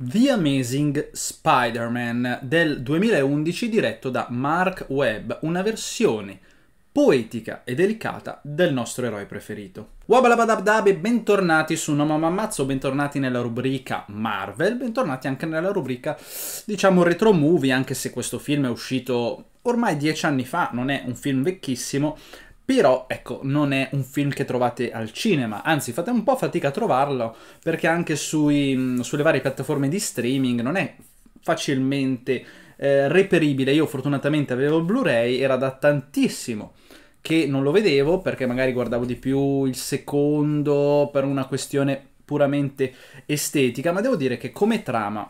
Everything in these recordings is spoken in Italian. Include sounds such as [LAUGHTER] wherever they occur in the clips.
The Amazing Spider-Man del 2011 diretto da Mark Webb, una versione poetica e delicata del nostro eroe preferito. Wabalabadabdab e bentornati su No Mamma Mazzo, bentornati nella rubrica Marvel, bentornati anche nella rubrica, diciamo, retro movie, anche se questo film è uscito ormai dieci anni fa, non è un film vecchissimo, però, ecco, non è un film che trovate al cinema, anzi fate un po' fatica a trovarlo, perché anche sui, sulle varie piattaforme di streaming non è facilmente eh, reperibile. Io fortunatamente avevo il Blu-ray, era da tantissimo che non lo vedevo, perché magari guardavo di più il secondo per una questione puramente estetica, ma devo dire che come trama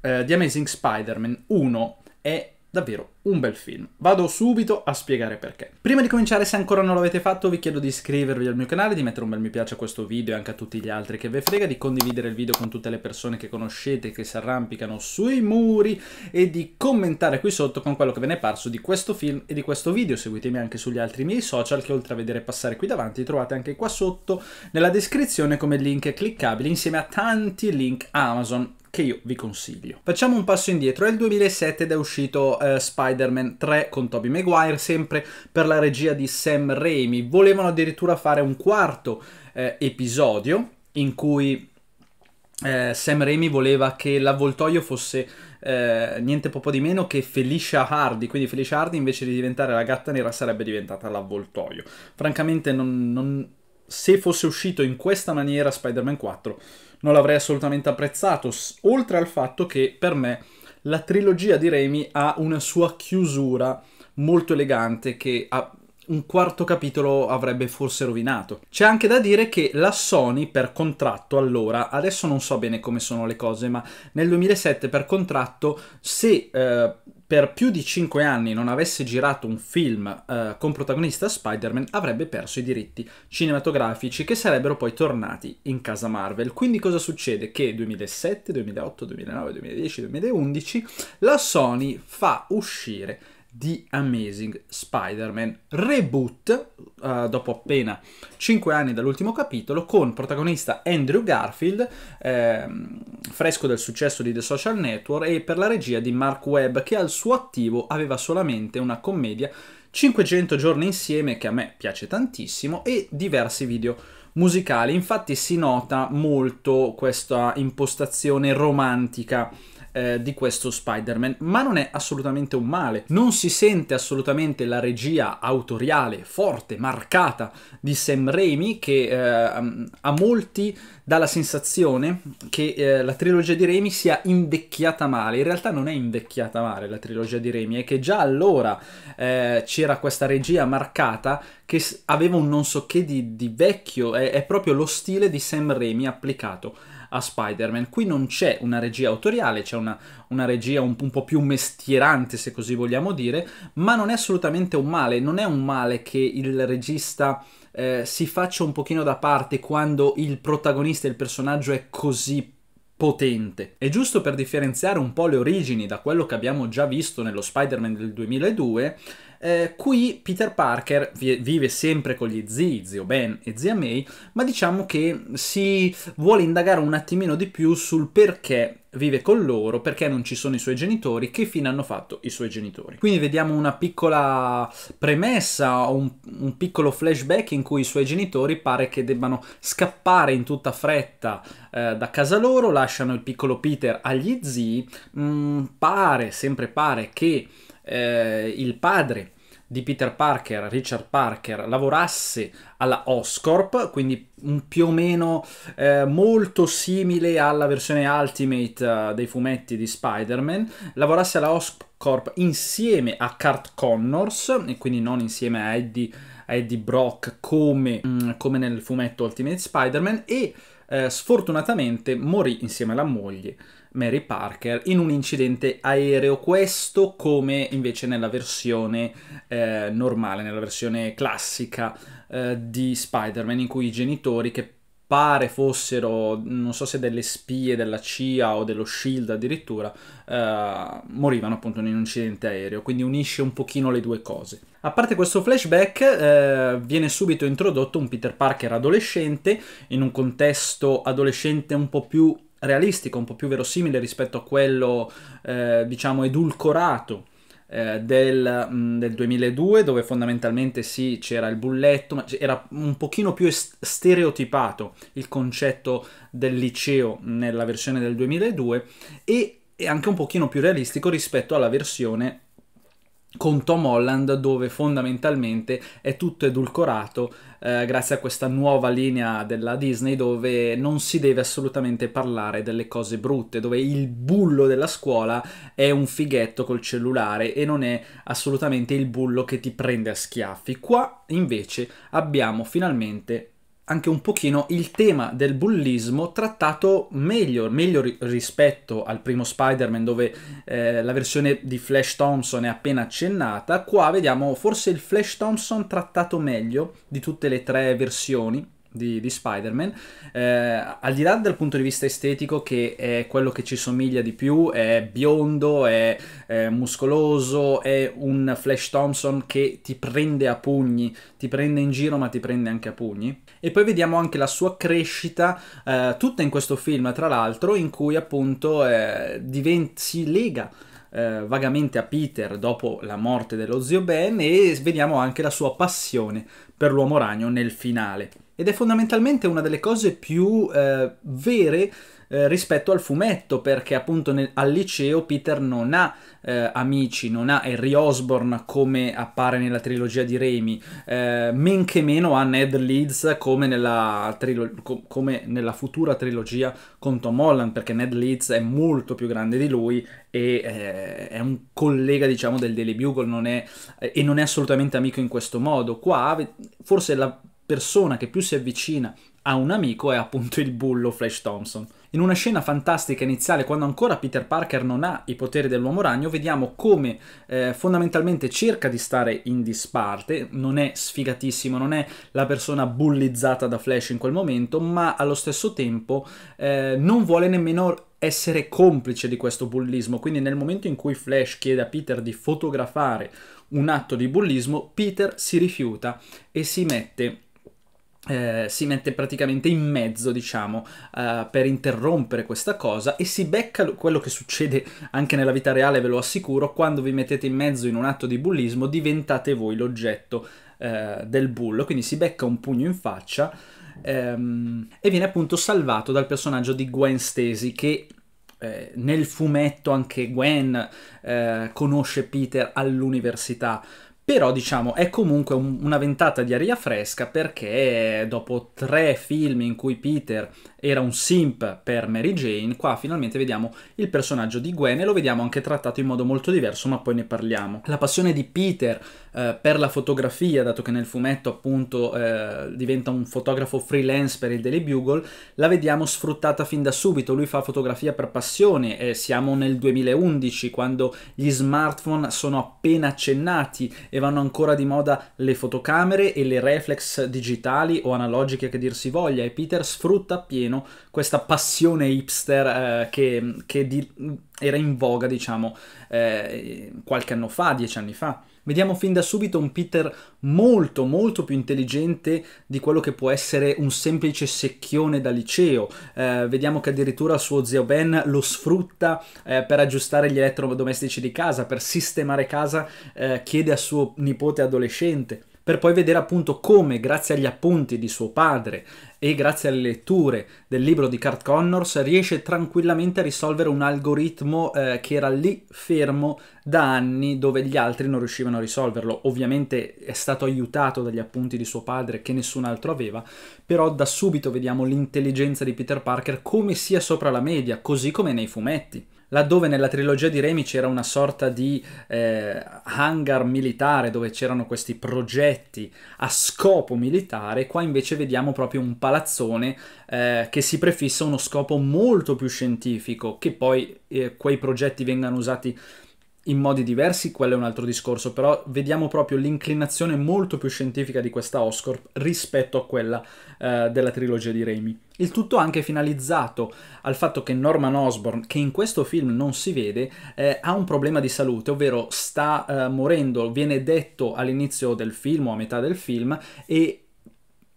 eh, The Amazing Spider-Man 1 è Davvero un bel film. Vado subito a spiegare perché. Prima di cominciare, se ancora non l'avete fatto, vi chiedo di iscrivervi al mio canale, di mettere un bel mi piace a questo video e anche a tutti gli altri che ve frega, di condividere il video con tutte le persone che conoscete che si arrampicano sui muri e di commentare qui sotto con quello che ve ne è parso di questo film e di questo video. Seguitemi anche sugli altri miei social che oltre a vedere passare qui davanti trovate anche qua sotto nella descrizione come link cliccabile insieme a tanti link Amazon che io vi consiglio. Facciamo un passo indietro, è il 2007 ed è uscito eh, Spider-Man 3 con Tobey Maguire, sempre per la regia di Sam Raimi. Volevano addirittura fare un quarto eh, episodio in cui eh, Sam Raimi voleva che l'avvoltoio fosse eh, niente poco di meno che Felicia Hardy, quindi Felicia Hardy invece di diventare la gatta nera sarebbe diventata l'avvoltoio. Francamente non, non se fosse uscito in questa maniera Spider-Man 4 non l'avrei assolutamente apprezzato, oltre al fatto che per me la trilogia di Raimi ha una sua chiusura molto elegante che ha un quarto capitolo avrebbe forse rovinato. C'è anche da dire che la Sony per contratto allora, adesso non so bene come sono le cose, ma nel 2007 per contratto se eh, per più di 5 anni non avesse girato un film eh, con protagonista Spider-Man avrebbe perso i diritti cinematografici che sarebbero poi tornati in casa Marvel. Quindi cosa succede? Che 2007, 2008, 2009, 2010, 2011 la Sony fa uscire The Amazing Spider-Man Reboot, uh, dopo appena 5 anni dall'ultimo capitolo, con protagonista Andrew Garfield, ehm, fresco del successo di The Social Network, e per la regia di Mark Webb, che al suo attivo aveva solamente una commedia 500 giorni insieme, che a me piace tantissimo, e diversi video musicali. Infatti si nota molto questa impostazione romantica eh, di questo Spider-Man, ma non è assolutamente un male. Non si sente assolutamente la regia autoriale forte, marcata di Sam Raimi che eh, a molti dà la sensazione che eh, la trilogia di Remy sia invecchiata male. In realtà non è invecchiata male la trilogia di Remy, è che già allora eh, c'era questa regia marcata che aveva un non so che di, di vecchio, è, è proprio lo stile di Sam Remy applicato a Spider-Man. Qui non c'è una regia autoriale, c'è una, una, regia un, un, po' più mestierante, se così vogliamo dire, ma non è assolutamente un male, non è un male che il regista eh, si faccia un pochino da parte quando il protagonista, e il personaggio è così potente. E giusto per differenziare un po' le origini da quello che abbiamo già visto nello Spider-Man del 2002, eh, qui Peter Parker vive sempre con gli zii, zio Ben e zia May, ma diciamo che si vuole indagare un attimino di più sul perché vive con loro, perché non ci sono i suoi genitori, che fine hanno fatto i suoi genitori. Quindi vediamo una piccola premessa, un, un piccolo flashback in cui i suoi genitori pare che debbano scappare in tutta fretta eh, da casa loro, lasciano il piccolo Peter agli zii, mm, pare, sempre pare che eh, il padre di Peter Parker, Richard Parker, lavorasse alla Oscorp, quindi più o meno eh, molto simile alla versione Ultimate uh, dei fumetti di Spider-Man, lavorasse alla Oscorp insieme a Kurt Connors, e quindi non insieme a Eddie, a Eddie Brock come, mm, come, nel fumetto Ultimate Spider-Man, e eh, sfortunatamente morì insieme alla moglie Mary Parker in un incidente aereo, questo come invece nella versione eh, normale, nella versione classica eh, di Spider-Man in cui i genitori che pare fossero, non so se delle spie della CIA o dello SHIELD addirittura, eh, morivano appunto in un incidente aereo, quindi unisce un pochino le due cose. A parte questo flashback, eh, viene subito introdotto un Peter Parker adolescente, in un contesto adolescente un po' più realistico, un po' più verosimile rispetto a quello, eh, diciamo, edulcorato eh, del, mm, del, 2002, dove fondamentalmente sì, c'era il bulletto, ma era un pochino più stereotipato il concetto del liceo nella versione del 2002 e, è anche un pochino più realistico rispetto alla versione con Tom Holland dove fondamentalmente è tutto edulcorato eh, grazie a questa nuova linea della Disney dove non si deve assolutamente parlare delle cose brutte, dove il bullo della scuola è un fighetto col cellulare e non è assolutamente il bullo che ti prende a schiaffi. Qua invece abbiamo finalmente anche un pochino il tema del bullismo trattato meglio, meglio rispetto al primo Spider-Man dove eh, la versione di Flash Thompson è appena accennata, qua vediamo forse il Flash Thompson trattato meglio di tutte le tre versioni di, di Spider-Man, eh, al di là dal punto di vista estetico che è quello che ci somiglia di più, è biondo, è, è muscoloso, è un Flash Thompson che ti prende a pugni, ti prende in giro ma ti prende anche a pugni, e poi vediamo anche la sua crescita eh, tutta in questo film tra l'altro in cui appunto eh, si lega eh, vagamente a Peter dopo la morte dello zio Ben e vediamo anche la sua passione per l'uomo ragno nel finale ed è fondamentalmente una delle cose più eh, vere eh, rispetto al fumetto, perché appunto nel, al liceo Peter non ha eh, amici, non ha Harry Osborne come appare nella trilogia di Raimi, eh, men che meno ha Ned Leeds come nella, co come nella futura trilogia con Tom Holland, perché Ned Leeds è molto più grande di lui e eh, è un collega diciamo del Daily Bugle non è, eh, e non è assolutamente amico in questo modo. Qua forse la persona che più si avvicina ha un amico, è appunto il bullo Flash Thompson. In una scena fantastica iniziale, quando ancora Peter Parker non ha i poteri dell'uomo ragno, vediamo come eh, fondamentalmente cerca di stare in disparte, non è sfigatissimo, non è la persona bullizzata da Flash in quel momento, ma allo stesso tempo eh, non vuole nemmeno essere complice di questo bullismo, quindi nel momento in cui Flash chiede a Peter di fotografare un atto di bullismo, Peter si rifiuta e si mette eh, si mette praticamente in mezzo, diciamo, uh, per interrompere questa cosa e si becca quello che succede anche nella vita reale, ve lo assicuro, quando vi mettete in mezzo in un atto di bullismo diventate voi l'oggetto uh, del bullo, quindi si becca un pugno in faccia um, e viene appunto salvato dal personaggio di Gwen Stacy che eh, nel fumetto anche Gwen eh, conosce Peter all'università però diciamo è comunque un, una ventata di aria fresca perché dopo tre film in cui Peter era un simp per Mary Jane, qua finalmente vediamo il personaggio di Gwen e lo vediamo anche trattato in modo molto diverso, ma poi ne parliamo. La passione di Peter eh, per la fotografia, dato che nel fumetto appunto eh, diventa un fotografo freelance per il Daily Bugle, la vediamo sfruttata fin da subito. Lui fa fotografia per passione, eh, siamo nel 2011 quando gli smartphone sono appena accennati e e vanno ancora di moda le fotocamere e le reflex digitali o analogiche che dir si voglia e Peter sfrutta appieno questa passione hipster eh, che, che di, era in voga diciamo eh, qualche anno fa, dieci anni fa. Vediamo fin da subito un Peter molto molto più intelligente di quello che può essere un semplice secchione da liceo. Eh, vediamo che addirittura suo zio Ben lo sfrutta eh, per aggiustare gli elettrodomestici di casa, per sistemare casa, eh, chiede a suo nipote adolescente per poi vedere appunto come grazie agli appunti di suo padre e grazie alle letture del libro di Cart Connors riesce tranquillamente a risolvere un algoritmo eh, che era lì fermo da anni dove gli altri non riuscivano a risolverlo. Ovviamente è stato aiutato dagli appunti di suo padre che nessun altro aveva, però da subito vediamo l'intelligenza di Peter Parker come sia sopra la media, così come nei fumetti laddove nella trilogia di Remi c'era una sorta di eh, hangar militare dove c'erano questi progetti a scopo militare, qua invece vediamo proprio un palazzone eh, che si prefissa uno scopo molto più scientifico, che poi eh, quei progetti vengano usati in modi diversi, quello è un altro discorso, però vediamo proprio l'inclinazione molto più scientifica di questa Oscorp rispetto a quella eh, della trilogia di Raimi. Il tutto anche finalizzato al fatto che Norman Osborn, che in questo film non si vede, eh, ha un problema di salute, ovvero sta eh, morendo, viene detto all'inizio del film o a metà del film e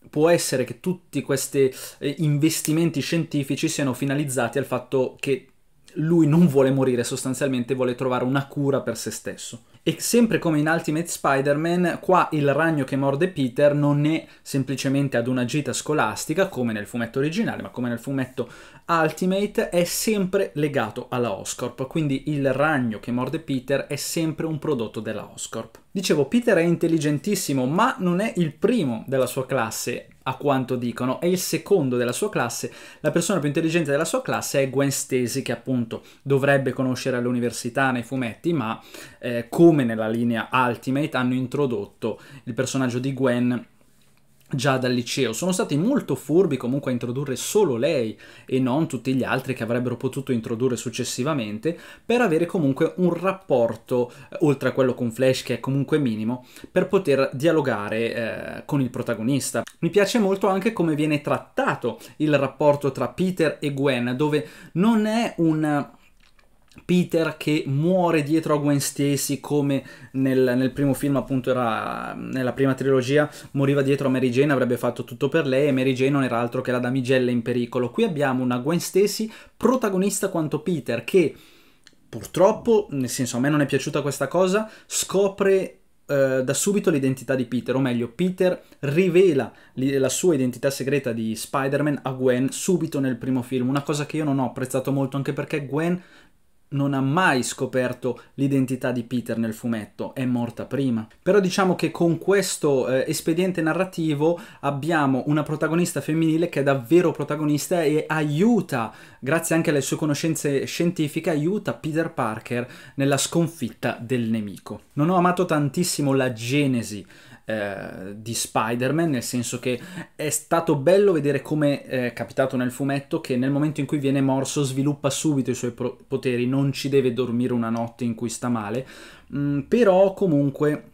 può essere che tutti questi eh, investimenti scientifici siano finalizzati al fatto che lui non vuole morire, sostanzialmente vuole trovare una cura per se stesso. E sempre come in Ultimate Spider-Man, qua il ragno che morde Peter non è semplicemente ad una gita scolastica, come nel fumetto originale, ma come nel fumetto Ultimate, è sempre legato alla Oscorp. Quindi il ragno che morde Peter è sempre un prodotto della Oscorp. Dicevo, Peter è intelligentissimo, ma non è il primo della sua classe a quanto dicono, è il secondo della sua classe, la persona più intelligente della sua classe è Gwen Stacy che appunto dovrebbe conoscere all'università nei fumetti, ma eh, come nella linea Ultimate hanno introdotto il personaggio di Gwen già dal liceo. Sono stati molto furbi comunque a introdurre solo lei e non tutti gli altri che avrebbero potuto introdurre successivamente per avere comunque un rapporto, eh, oltre a quello con Flash che è comunque minimo, per poter dialogare eh, con il protagonista. Mi piace molto anche come viene trattato il rapporto tra Peter e Gwen, dove non è un Peter che muore dietro a Gwen Stacy come nel, nel, primo film appunto era nella prima trilogia moriva dietro a Mary Jane avrebbe fatto tutto per lei e Mary Jane non era altro che la damigella in pericolo qui abbiamo una Gwen Stacy protagonista quanto Peter che purtroppo nel senso a me non è piaciuta questa cosa scopre eh, da subito l'identità di Peter, o meglio, Peter rivela la sua identità segreta di Spider-Man a Gwen subito nel primo film, una cosa che io non ho apprezzato molto, anche perché Gwen non ha mai scoperto l'identità di Peter nel fumetto, è morta prima. Però diciamo che con questo eh, espediente narrativo abbiamo una protagonista femminile che è davvero protagonista e aiuta grazie anche alle sue conoscenze scientifiche, aiuta Peter Parker nella sconfitta del nemico. Non ho amato tantissimo la genesi eh, di Spider-Man, nel senso che è stato bello vedere come eh, è capitato nel fumetto che nel momento in cui viene morso sviluppa subito i suoi poteri, non ci deve dormire una notte in cui sta male, mm, però comunque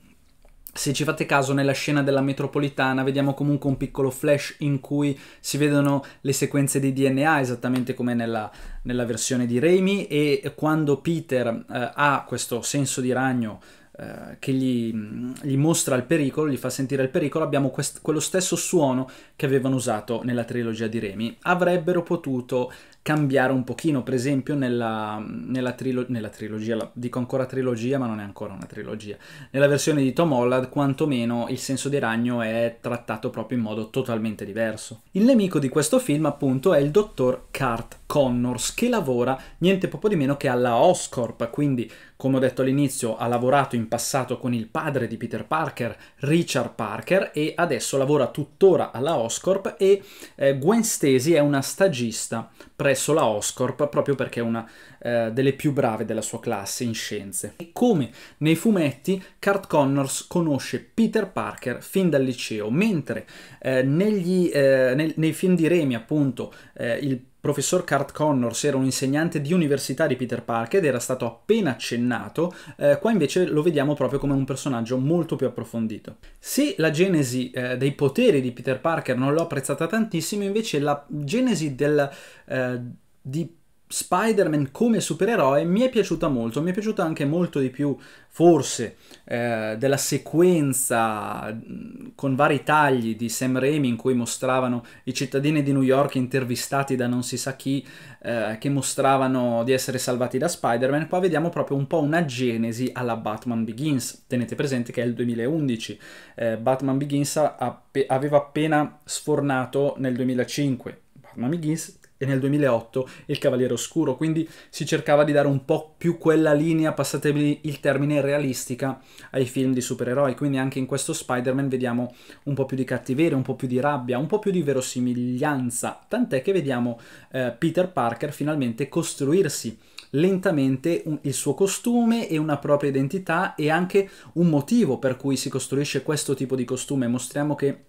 se ci fate caso nella scena della metropolitana vediamo comunque un piccolo flash in cui si vedono le sequenze di DNA esattamente come nella, nella versione di Raimi e quando Peter eh, ha questo senso di ragno eh, che gli, gli, mostra il pericolo, gli fa sentire il pericolo, abbiamo quello stesso suono che avevano usato nella trilogia di Raimi. Avrebbero potuto cambiare un pochino, per esempio nella, nella, trilo- nella trilogia, la, dico ancora trilogia ma non è ancora una trilogia, nella versione di Tom Holland quantomeno il senso di ragno è trattato proprio in modo totalmente diverso. Il nemico di questo film appunto è il dottor Cart Connors che lavora niente poco di meno che alla Oscorp, quindi come ho detto all'inizio ha lavorato in passato con il padre di Peter Parker, Richard Parker, e adesso lavora tuttora alla Oscorp e eh, Gwen Stacy è una stagista presso presso la Oscorp proprio perché è una eh, delle più brave della sua classe in scienze. E come nei fumetti, Cart Connors conosce Peter Parker fin dal liceo, mentre eh, negli, eh, nel, nei film di Remy appunto eh, il professor Cart Connors era un insegnante di università di Peter Parker ed era stato appena accennato, eh, qua invece lo vediamo proprio come un personaggio molto più approfondito. Se la genesi eh, dei poteri di Peter Parker non l'ho apprezzata tantissimo, invece la genesi del, eh, di Spider-Man come supereroe mi è piaciuta molto, mi è piaciuta anche molto di più forse eh, della sequenza mm, con vari tagli di Sam Raimi in cui mostravano i cittadini di New York intervistati da non si sa chi eh, che mostravano di essere salvati da Spider-Man, qua vediamo proprio un po' una genesi alla Batman Begins, tenete presente che è il 2011, eh, Batman Begins app aveva appena sfornato nel 2005, Batman Begins e nel 2008 il Cavaliere Oscuro, quindi si cercava di dare un po' più quella linea, passatevi il termine realistica, ai film di supereroi, quindi anche in questo Spider-Man vediamo un po' più di cattiveria, un po' più di rabbia, un po' più di verosimiglianza, tant'è che vediamo eh, Peter Parker finalmente costruirsi lentamente un, il suo costume e una propria identità e anche un motivo per cui si costruisce questo tipo di costume, mostriamo che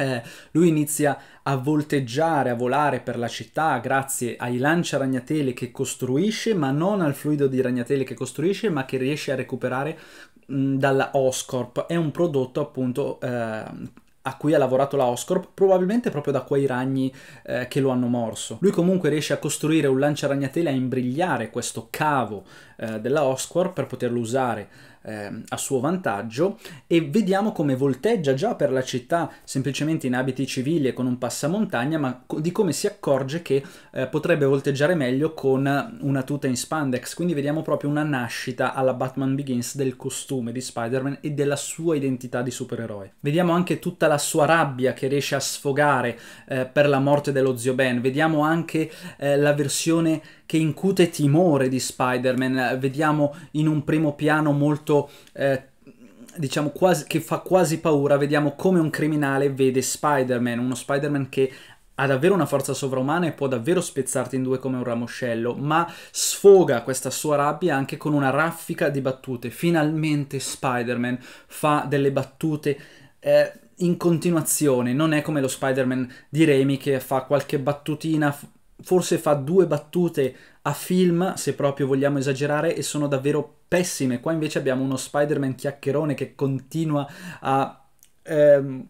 eh, lui inizia a volteggiare, a volare per la città grazie ai lanciaragnatele che costruisce, ma non al fluido di ragnatele che costruisce, ma che riesce a recuperare mh, dalla Oscorp. È un prodotto appunto eh, a cui ha lavorato la Oscorp, probabilmente proprio da quei ragni eh, che lo hanno morso. Lui comunque riesce a costruire un lanciaragnatele, a imbrigliare questo cavo eh, della Oscorp per poterlo usare eh, a suo vantaggio e vediamo come volteggia già per la città semplicemente in abiti civili e con un passamontagna, ma di come si accorge che eh, potrebbe volteggiare meglio con una tuta in spandex, quindi vediamo proprio una nascita alla Batman Begins del costume di Spider-Man e della sua identità di supereroe. Vediamo anche tutta la sua rabbia che riesce a sfogare eh, per la morte dello zio Ben, vediamo anche eh, la versione che incute timore di Spider-Man. Vediamo in un primo piano molto... Eh, diciamo quasi, che fa quasi paura, vediamo come un criminale vede Spider-Man, uno Spider-Man che ha davvero una forza sovraumana e può davvero spezzarti in due come un ramoscello, ma sfoga questa sua rabbia anche con una raffica di battute. Finalmente Spider-Man fa delle battute eh, in continuazione, non è come lo Spider-Man di Remy che fa qualche battutina forse fa due battute a film, se proprio vogliamo esagerare, e sono davvero pessime. Qua invece abbiamo uno Spider-Man chiacchierone che continua a... Ehm,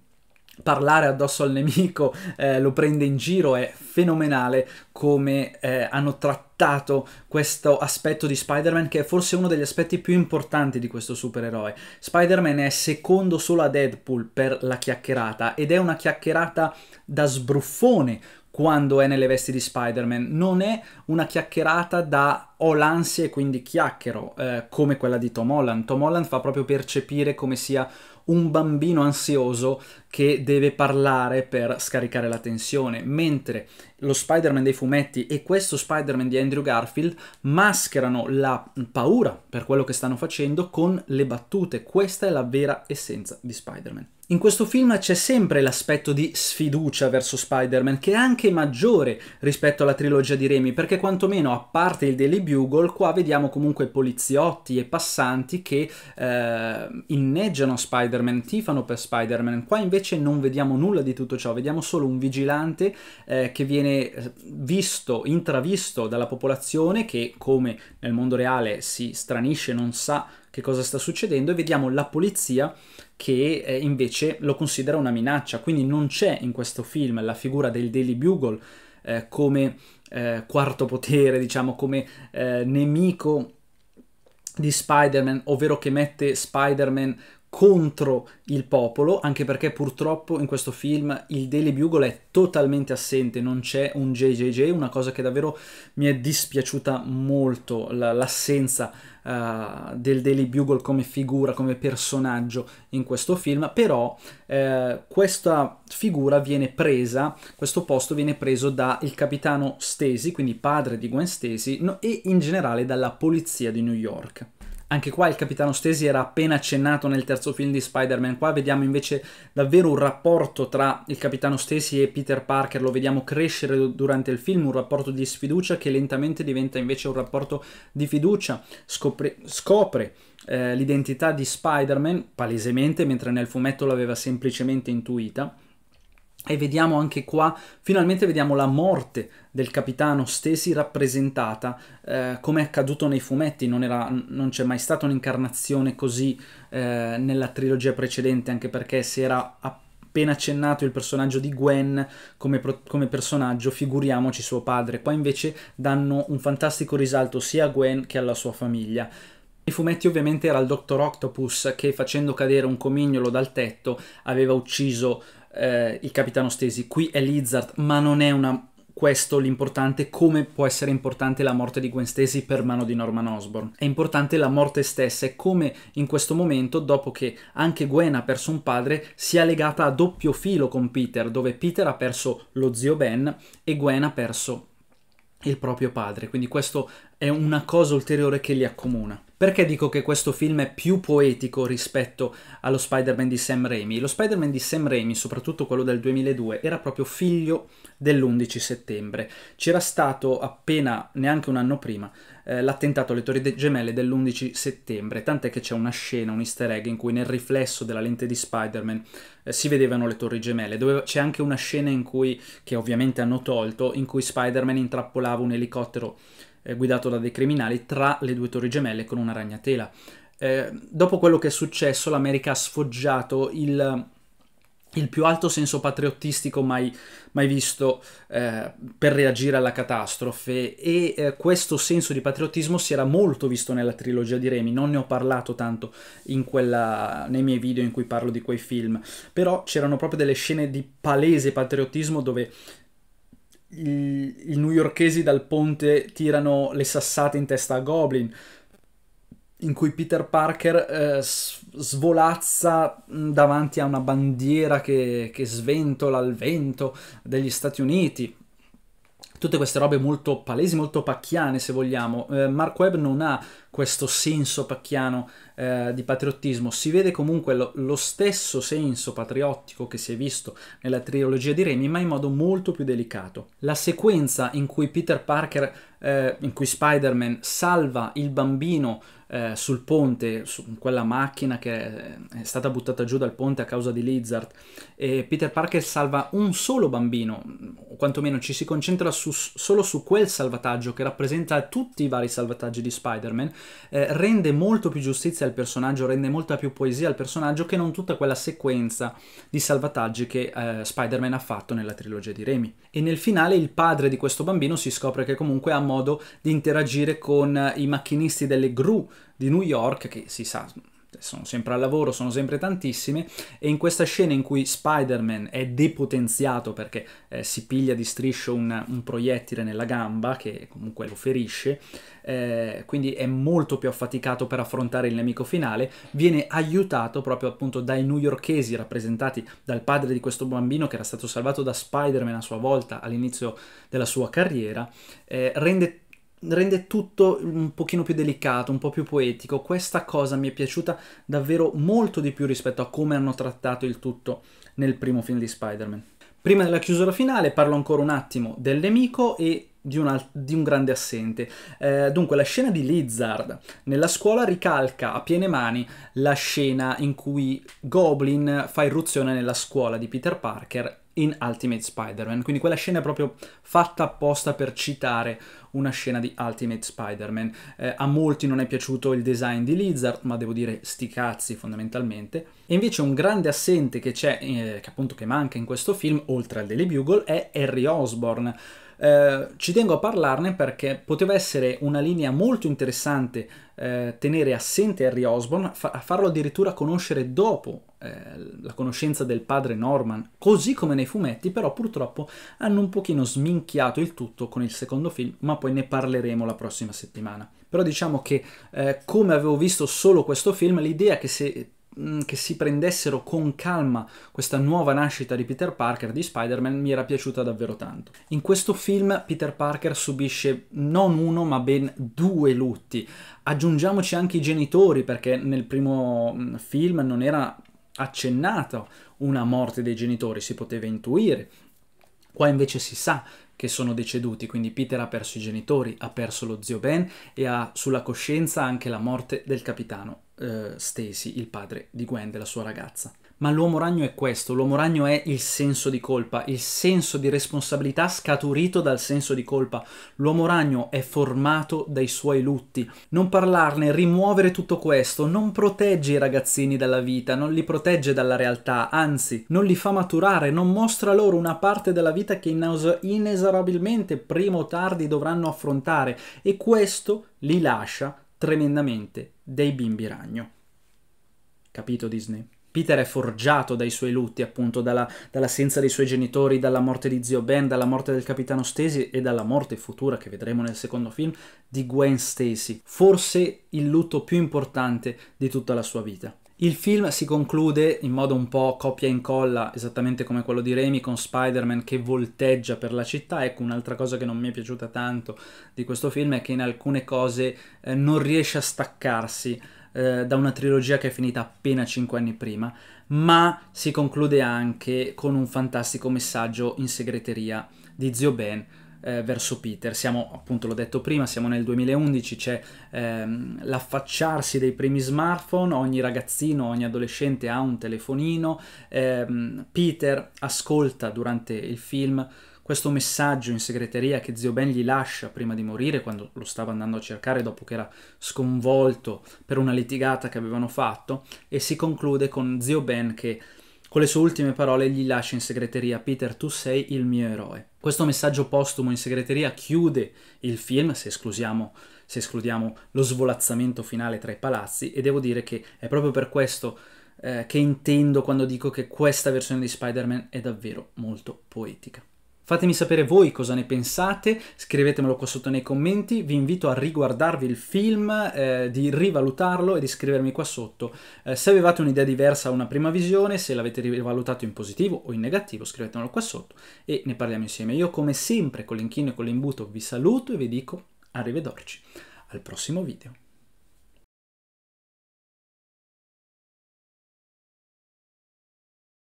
parlare addosso al nemico, eh, lo prende in giro, è fenomenale come eh, hanno trattato questo aspetto di Spider-Man che è forse uno degli aspetti più importanti di questo supereroe. Spider-Man è secondo solo a Deadpool per la chiacchierata ed è una chiacchierata da sbruffone, quando è nelle vesti di Spider-Man, non è una chiacchierata da ho l'ansia e quindi chiacchiero, eh, come quella di Tom Holland. Tom Holland fa proprio percepire come sia un bambino ansioso che deve parlare per scaricare la tensione, mentre lo Spider-Man dei fumetti e questo Spider-Man di Andrew Garfield mascherano la paura per quello che stanno facendo con le battute. Questa è la vera essenza di Spider-Man. In questo film c'è sempre l'aspetto di sfiducia verso Spider-Man, che è anche maggiore rispetto alla trilogia di Remy, perché quantomeno a parte il Daily Bugle, qua vediamo comunque poliziotti e passanti che eh, inneggiano Spider-Man, tifano per Spider-Man. Qua invece non vediamo nulla di tutto ciò, vediamo solo un vigilante eh, che viene eh, visto, intravisto dalla popolazione che, come nel mondo reale, si stranisce, non sa che cosa sta succedendo e vediamo la polizia che eh, invece lo considera una minaccia, quindi non c'è in questo film la figura del Daily Bugle eh, come eh, quarto potere, [LAUGHS] diciamo come eh, nemico di Spider-Man, ovvero che mette Spider-Man contro il popolo, anche perché purtroppo in questo film il Daily Bugle è totalmente assente, non c'è un JJJ, una cosa che davvero mi è dispiaciuta molto, l'assenza uh, del Daily Bugle come figura, come personaggio in questo film, però eh, questa figura viene presa, questo posto viene preso dal capitano Stacy, quindi padre di Gwen Stacy, no, e in generale dalla polizia di New York. Anche qua il capitano Stesi era appena accennato nel terzo film di Spider-Man, qua vediamo invece davvero un rapporto tra il capitano Stesi e Peter Parker, lo vediamo crescere durante il film, un rapporto di sfiducia che lentamente diventa invece un rapporto di fiducia, scopre, scopre eh, l'identità di Spider-Man palesemente, mentre nel fumetto l'aveva semplicemente intuita e vediamo anche qua, finalmente vediamo la morte del capitano Stesi rappresentata eh, come è accaduto nei fumetti, non, non c'è mai stata un'incarnazione così eh, nella trilogia precedente, anche perché si era appena accennato il personaggio di Gwen come, come personaggio, figuriamoci suo padre, qua invece danno un fantastico risalto sia a Gwen che alla sua famiglia. Nei fumetti ovviamente era il Dottor Octopus che facendo cadere un comignolo dal tetto aveva ucciso eh, il capitano Stesi, qui è Lizard, ma non è una, questo l'importante come può essere importante la morte di Gwen Stacy per mano di Norman Osborn. È importante la morte stessa e come in questo momento, dopo che anche Gwen ha perso un padre, sia legata a doppio filo con Peter, dove Peter ha perso lo zio Ben e Gwen ha perso il proprio padre. Quindi questo è una cosa ulteriore che li accomuna. Perché dico che questo film è più poetico rispetto allo Spider-Man di Sam Raimi? Lo Spider-Man di Sam Raimi, soprattutto quello del 2002, era proprio figlio dell'11 settembre. C'era stato appena, neanche un anno prima, eh, l'attentato alle Torri Gemelle dell'11 settembre, tant'è che c'è una scena, un easter egg, in cui nel riflesso della lente di Spider-Man eh, si vedevano le Torri Gemelle. Dove c'è anche una scena in cui, che ovviamente hanno tolto, in cui Spider-Man intrappolava un elicottero eh, guidato da dei criminali tra le due torri gemelle con una ragnatela. Eh, dopo quello che è successo, l'America ha sfoggiato il, il più alto senso patriottistico mai, mai visto eh, per reagire alla catastrofe e eh, questo senso di patriottismo si era molto visto nella trilogia di Remy, non ne ho parlato tanto quella, nei miei video in cui parlo di quei film, però c'erano proprio delle scene di palese patriottismo dove i, newyorkesi dal ponte tirano le sassate in testa a Goblin, in cui Peter Parker eh, svolazza mm, davanti a una bandiera che, che sventola al vento degli Stati Uniti tutte queste robe molto palesi, molto pacchiane se vogliamo. Eh, Mark Webb non ha questo senso pacchiano eh, di patriottismo, si vede comunque lo, lo, stesso senso patriottico che si è visto nella trilogia di Remy, ma in modo molto più delicato. La sequenza in cui Peter Parker, eh, in cui Spider-Man salva il bambino eh, sul ponte, su quella macchina che è stata buttata giù dal ponte a causa di Lizard, e Peter Parker salva un solo bambino, o quantomeno ci si concentra su, solo su quel salvataggio che rappresenta tutti i vari salvataggi di Spider-Man, eh, rende molto più giustizia al personaggio, rende molta più poesia al personaggio che non tutta quella sequenza di salvataggi che eh, Spider-Man ha fatto nella trilogia di Remy. E nel finale il padre di questo bambino si scopre che comunque ha modo di interagire con i macchinisti delle gru di New York, che si sa, sono sempre al lavoro, sono sempre tantissime, e in questa scena in cui Spider-Man è depotenziato perché eh, si piglia di striscio un, un, proiettile nella gamba, che comunque lo ferisce, eh, quindi è molto più affaticato per affrontare il nemico finale, viene aiutato proprio appunto dai newyorkesi rappresentati dal padre di questo bambino che era stato salvato da Spider-Man a sua volta all'inizio della sua carriera, eh, rende rende tutto un pochino più delicato, un po' più poetico. Questa cosa mi è piaciuta davvero molto di più rispetto a come hanno trattato il tutto nel primo film di Spider-Man. Prima della chiusura finale parlo ancora un attimo del nemico e di, una, di un, grande assente. Eh, dunque, la scena di Lizard nella scuola ricalca a piene mani la scena in cui Goblin fa irruzione nella scuola di Peter Parker in Ultimate Spider-Man. Quindi quella scena è proprio fatta apposta per citare una scena di Ultimate Spider-Man. Eh, a molti non è piaciuto il design di Lizard, ma devo dire sti cazzi fondamentalmente. E invece un grande assente che c'è, eh, che appunto che manca in questo film, oltre al Daily Bugle, è Harry Osborne eh, ci tengo a parlarne perché poteva essere una linea molto interessante eh, tenere assente Harry Osborne, fa- farlo addirittura conoscere dopo eh, la conoscenza del padre Norman, così come nei fumetti, però purtroppo hanno un pochino sminchiato il tutto con il secondo film, ma poi ne parleremo la prossima settimana. Però diciamo che eh, come avevo visto solo questo film, l'idea che se Mm, che si prendessero con calma questa nuova nascita di Peter Parker, di Spider-Man, mi era piaciuta davvero tanto. In questo film Peter Parker subisce non uno ma ben due lutti. Aggiungiamoci anche i genitori perché nel primo mm, film non era accennata una morte dei genitori, si poteva intuire. Qua invece si sa che sono deceduti, quindi Peter ha perso i genitori, ha perso lo zio Ben e ha sulla coscienza anche la morte del capitano eh, Stacy, il padre di Gwen, della sua ragazza. Ma l'uomo ragno è questo, l'uomo ragno è il senso di colpa, il senso di responsabilità scaturito dal senso di colpa. L'uomo ragno è formato dai suoi lutti. Non parlarne, rimuovere tutto questo, non protegge i ragazzini dalla vita, non li protegge dalla realtà, anzi, non li fa maturare, non mostra loro una parte della vita che inesorabilmente, prima o tardi, dovranno affrontare. E questo li lascia tremendamente dei bimbi ragno. Capito Disney? Peter è forgiato dai suoi lutti, appunto, dalla, dall'assenza dei suoi genitori, dalla morte di zio Ben, dalla morte del capitano Stacy e dalla morte futura, che vedremo nel secondo film, di Gwen Stacy. Forse il lutto più importante di tutta la sua vita. Il film si conclude in modo un po' copia e incolla, esattamente come quello di Remy, con Spider-Man che volteggia per la città. Ecco, un'altra cosa che non mi è piaciuta tanto di questo film è che in alcune cose eh, non riesce a staccarsi eh, da una trilogia che è finita appena 5 anni prima, ma si conclude anche con un fantastico messaggio in segreteria di Zio Ben eh, verso Peter. Siamo, appunto l'ho detto prima, siamo nel 2011, c'è ehm, l'affacciarsi dei primi smartphone, ogni ragazzino, ogni adolescente ha un telefonino, ehm, Peter ascolta durante il film questo messaggio in segreteria che zio Ben gli lascia prima di morire quando lo stava andando a cercare dopo che era sconvolto per una litigata che avevano fatto e si conclude con zio Ben che con le sue ultime parole gli lascia in segreteria Peter tu sei il mio eroe. Questo messaggio postumo in segreteria chiude il film, se, se escludiamo lo svolazzamento finale tra i palazzi, e devo dire che è proprio per questo eh, che intendo quando dico che questa versione di Spider-Man è davvero molto poetica. Fatemi sapere voi cosa ne pensate, scrivetemelo qua sotto nei commenti, vi invito a riguardarvi il film, eh, di rivalutarlo e di scrivermi qua sotto eh, se avevate un'idea diversa a una prima visione, se l'avete rivalutato in positivo o in negativo, scrivetemelo qua sotto e ne parliamo insieme. Io come sempre con l'inchino e con l'imbuto vi saluto e vi dico arrivederci al prossimo video.